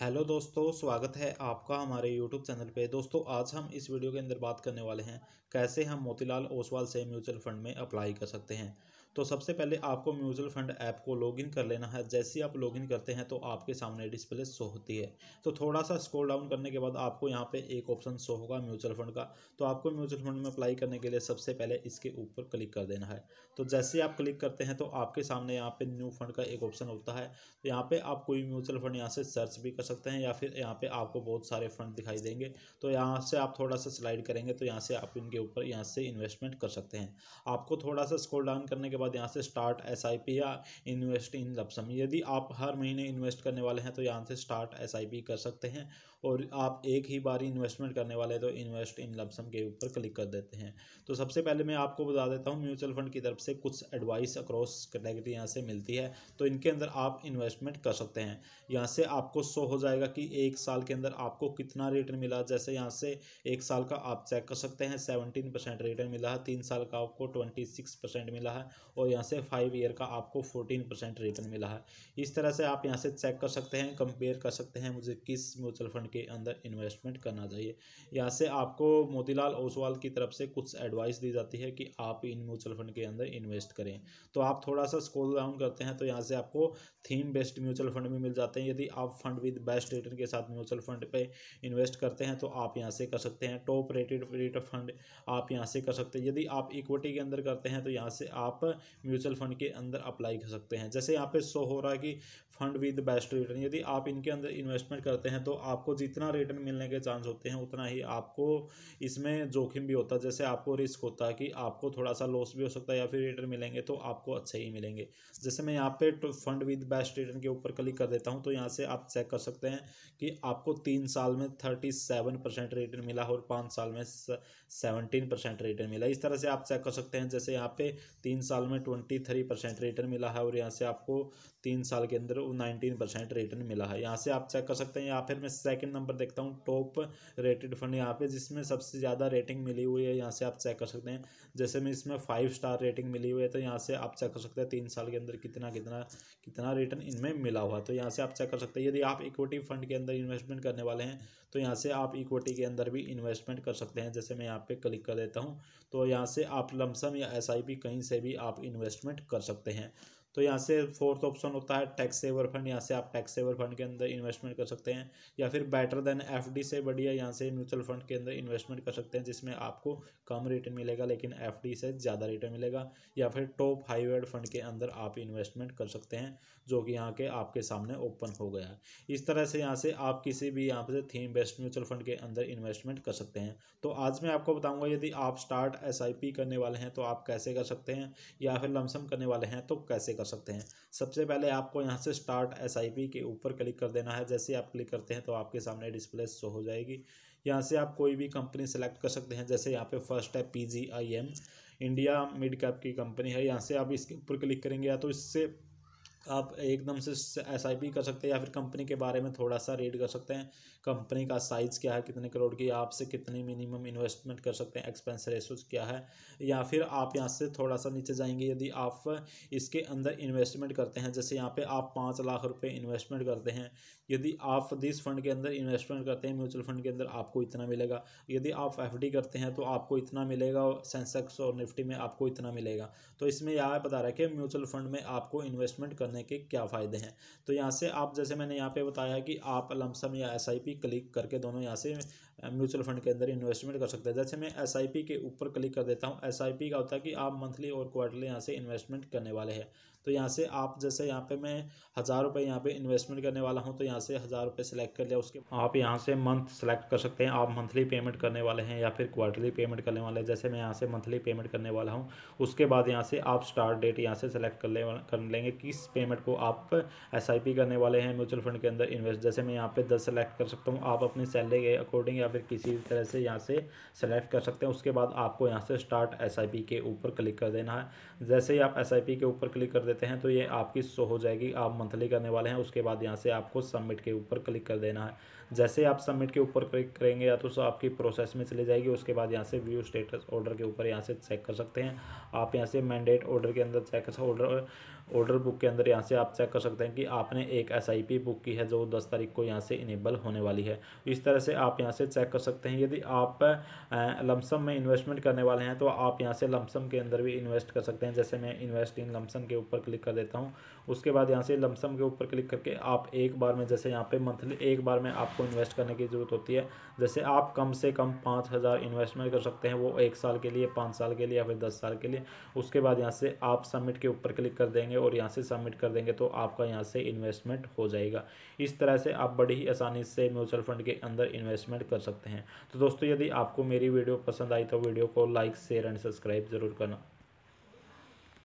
hello दोस्तों स्वागत है आपका हमारे यूट्यूब चैनल पे दोस्तों आज हम इस वीडियो के अंदर बात करने वाले हैं कैसे हम मोतीलाल ओसवाल से म्यूचुअल फंड में अप्लाई कर सकते हैं तो सबसे पहले आपको म्यूचुअल फंड ऐप को लॉगिन कर लेना है जैसे ही आप लॉगिन करते हैं तो आपके सामने डिस्प्ले शो होती है तो थोड़ा सा स्क्रॉल डाउन करने के बाद आपको यहाँ पे एक ऑप्शन शो होगा म्यूचुअल फंड का तो आपको म्यूचुअल फंड में अप्लाई करने के लिए सबसे पहले इसके ऊपर क्लिक कर देना है तो जैसे ही आप क्लिक करते हैं तो आपके सामने यहाँ पे न्यू फंड का एक ऑप्शन होता है तो यहाँ पे आप कोई म्यूचुअल फंड यहाँ से सर्च भी कर सकते हैं या फिर यहाँ पे आपको बहुत सारे फंड दिखाई देंगे तो यहाँ से आप थोड़ा सा स्लाइड करेंगे तो यहाँ से आप इनके ऊपर यहाँ से इन्वेस्टमेंट कर सकते हैं आपको थोड़ा सा स्क्रॉल डाउन करने के बाद बाद यहाँ से स्टार्ट एस आई पी या इन्वेस्ट इन लपसम यदि आप हर महीने इन्वेस्ट करने वाले हैं तो यहाँ से स्टार्ट एस आई पी कर सकते हैं और आप एक ही बार इन्वेस्टमेंट करने वाले हैं तो इन्वेस्ट इन लपसम के ऊपर क्लिक कर देते हैं तो सबसे पहले मैं आपको बता देता हूँ म्यूचुअल फंड की तरफ से कुछ एडवाइस अक्रॉस कैटेगरी यहाँ से मिलती है तो इनके अंदर आप इन्वेस्टमेंट कर सकते हैं यहाँ से आपको शो हो जाएगा कि एक साल के अंदर आपको कितना रिटर्न मिला जैसे यहाँ से एक साल का आप चेक कर सकते हैं सेवनटीन परसेंट रिटर्न मिला है तीन साल का आपको ट्वेंटी सिक्स परसेंट मिला है और यहाँ से फाइव ईयर का आपको फोर्टीन परसेंट रिटर्न मिला है इस तरह से आप यहाँ से चेक कर सकते हैं कंपेयर कर सकते हैं मुझे किस म्यूचुअल फंड के अंदर इन्वेस्टमेंट करना चाहिए यहाँ से आपको मोतीलाल ओसवाल की तरफ से कुछ एडवाइस दी जाती है कि आप इन म्यूचुअल फंड के अंदर इन्वेस्ट करें तो आप थोड़ा सा स्कोल डाउन करते हैं तो यहाँ से आपको थीम बेस्ड म्यूचुअल फंड भी मिल जाते हैं यदि आप फंड विद बेस्ट रिटर्न के साथ म्यूचुअल फंड पे इन्वेस्ट करते हैं तो आप यहाँ से कर सकते हैं टॉप रेटेड रेट फंड आप यहाँ से कर सकते हैं यदि आप इक्विटी के अंदर करते हैं तो यहाँ से आप म्यूचुअल फंड के अंदर अप्लाई कर सकते हैं जैसे यहाँ पे शो हो रहा है कि फंड विद बेस्ट रिटर्न यदि आप इनके अंदर इन्वेस्टमेंट करते हैं तो आपको जितना रिटर्न मिलने के चांस होते हैं उतना ही आपको इसमें जोखिम भी होता है जैसे आपको रिस्क होता है कि आपको थोड़ा सा लॉस भी हो सकता है या फिर रिटर्न मिलेंगे तो आपको अच्छे ही मिलेंगे जैसे मैं यहाँ पे फंड विद बेस्ट रिटर्न के ऊपर क्लिक कर देता हूँ तो यहाँ से आप चेक कर सकते हैं कि आपको तीन साल में थर्टी सेवन परसेंट रिटर्न मिला और पाँच साल में सेवनटीन परसेंट रिटर्न मिला इस तरह से आप चेक कर सकते हैं जैसे यहाँ पे तीन साल में में ट्वेंटी थ्री परसेंट रिटर्न मिला है और यहाँ से आपको तीन साल के अंदर नाइनटीन परसेंट रिटर्न मिला है यहाँ से आप चेक कर सकते हैं या फिर मैं सेकंड नंबर देखता हूँ टॉप रेटेड फंड यहाँ पे जिसमें सबसे ज़्यादा रेटिंग मिली हुई है यहाँ से आप चेक कर सकते हैं जैसे मैं इसमें फाइव स्टार रेटिंग मिली हुई है तो यहाँ से आप चेक कर सकते हैं तीन साल के अंदर कितना कितना कितना रिटर्न इनमें मिला हुआ तो यहाँ से आप चेक कर सकते हैं यदि आप इक्विटी फंड के अंदर इन्वेस्टमेंट करने वाले हैं तो यहाँ से आप इक्विटी के अंदर भी इन्वेस्टमेंट कर सकते हैं जैसे मैं यहाँ पे क्लिक कर देता हूँ तो यहाँ से आप लमसम या एस कहीं से भी आप इन्वेस्टमेंट कर सकते हैं तो यहाँ से फोर्थ ऑप्शन होता है टैक्स सेवर फंड यहाँ से आप टैक्स सेवर फंड के अंदर इन्वेस्टमेंट कर सकते हैं या फिर बेटर देन एफडी से बढ़िया यहाँ से म्यूचुअल फंड के अंदर इन्वेस्टमेंट कर सकते हैं जिसमें आपको कम रिटर्न मिलेगा लेकिन एफडी से ज़्यादा रिटर्न मिलेगा या फिर टॉप हाईवेड फंड के अंदर आप इन्वेस्टमेंट कर सकते हैं जो कि यहाँ के आपके सामने ओपन हो गया इस तरह से यहाँ से आप किसी भी यहाँ से थीम बेस्ट म्यूचुअल फंड के अंदर इन्वेस्टमेंट कर सकते हैं तो आज मैं आपको बताऊंगा यदि आप स्टार्ट एस करने वाले हैं तो आप कैसे कर सकते हैं या फिर लमसम करने वाले हैं तो कैसे कर सकते हैं सबसे पहले आपको यहाँ से स्टार्ट एस आई पी के ऊपर क्लिक कर देना है जैसे आप क्लिक करते हैं तो आपके सामने डिस्प्ले शो हो जाएगी यहाँ से आप कोई भी कंपनी सेलेक्ट कर सकते हैं जैसे यहाँ पे फर्स्ट है पी इंडिया मिड कैप की कंपनी है यहाँ से आप इसके ऊपर क्लिक करेंगे या तो इससे आप एकदम से एस आई पी कर सकते हैं या फिर कंपनी के बारे में थोड़ा सा रीड कर सकते हैं कंपनी का साइज़ क्या है कितने करोड़ की आपसे कितनी मिनिमम इन्वेस्टमेंट कर सकते हैं एक्सपेंस रेसोज क्या है या फिर आप यहाँ से थोड़ा सा नीचे जाएंगे यदि आप इसके अंदर इन्वेस्टमेंट करते हैं जैसे यहाँ पर आप पाँच लाख रुपये इन्वेस्टमेंट करते हैं यदि आप दिस फंड के अंदर इन्वेस्टमेंट करते हैं म्यूचुअल फंड के अंदर आपको इतना मिलेगा यदि आप एफ करते हैं तो आपको इतना मिलेगा सेंसेक्स और निफ्टी में आपको इतना मिलेगा तो इसमें यह बता रहा है कि म्यूचुअल फंड में आपको इन्वेस्टमेंट करने करने के क्या फ़ायदे हैं तो यहाँ से आप जैसे मैंने यहाँ पे बताया कि आप लमसम या एस आई पी क्लिक करके दोनों यहाँ से म्यूचुअल फंड के अंदर इन्वेस्टमेंट कर सकते हैं जैसे मैं एस के ऊपर क्लिक कर देता हूँ एस का होता है कि आप मंथली और क्वार्टरली यहाँ से इन्वेस्टमेंट करने वाले हैं तो यहाँ से आप जैसे यहाँ पे मैं हज़ार रुपये यहाँ पे इन्वेस्टमेंट करने वाला हूँ तो यहाँ से हज़ार रुपये सेलेक्ट कर लिया उसके आप यहाँ से मंथ सेलेक्ट कर सकते हैं आप मंथली पेमेंट करने वाले हैं या फिर क्वार्टरली पेमेंट करने वाले हैं जैसे मैं यहाँ से मंथली पेमेंट करने वाला हूँ उसके बाद यहाँ से आप स्टार्ट डेट यहाँ से सेलेक्ट कर ले कर लेंगे किस पेमेंट को आप एस करने वाले हैं म्यूचुअल फंड के अंदर इन्वेस्ट जैसे मैं यहाँ पर दस सेलेक्ट कर सकता हूँ आप अपनी सैलरी के अकॉर्डिंग या फिर किसी भी तरह से यहाँ से सेलेक्ट कर सकते हैं उसके बाद आपको यहाँ से स्टार्ट एस के ऊपर क्लिक कर देना है जैसे ही आप एस के ऊपर क्लिक कर देते हैं तो ये आपकी शो हो जाएगी आप मंथली करने वाले हैं उसके बाद यहाँ से आपको सबमिट के ऊपर क्लिक कर देना है जैसे आप सबमिट के ऊपर क्लिक करेंगे या तो आपकी प्रोसेस में चली जाएगी उसके बाद यहाँ से व्यू स्टेटस ऑर्डर के ऊपर यहाँ से चेक कर सकते हैं आप यहाँ से मैंडेट ऑर्डर के अंदर चेक ऑर्डर ऑर्डर बुक के अंदर यहाँ से आप चेक कर सकते हैं कि आपने एक एस बुक की है जो दस तारीख को यहाँ से इनेबल होने वाली है इस तरह से आप यहाँ से चेक कर सकते हैं यदि आप लमसम में इन्वेस्टमेंट करने वाले हैं तो आप यहाँ से लमसम के अंदर भी इन्वेस्ट कर सकते हैं जैसे मैं इन्वेस्ट इन लमसम के ऊपर क्लिक कर देता हूँ उसके बाद यहाँ से लमसम के ऊपर क्लिक करके आप एक बार में जैसे यहाँ पे मंथली एक बार में आपको इन्वेस्ट करने की ज़रूरत होती है जैसे आप कम से कम पाँच हज़ार इन्वेस्टमेंट कर सकते हैं वो एक साल के लिए पाँच साल के लिए या फिर दस साल के लिए उसके बाद यहाँ से आप सबमिट के ऊपर क्लिक कर देंगे करेंगे और यहाँ से सबमिट कर देंगे तो आपका यहाँ से इन्वेस्टमेंट हो जाएगा इस तरह से आप बड़ी ही आसानी से म्यूचुअल फंड के अंदर इन्वेस्टमेंट कर सकते हैं तो दोस्तों यदि आपको मेरी वीडियो पसंद आई तो वीडियो को लाइक शेयर एंड सब्सक्राइब जरूर करना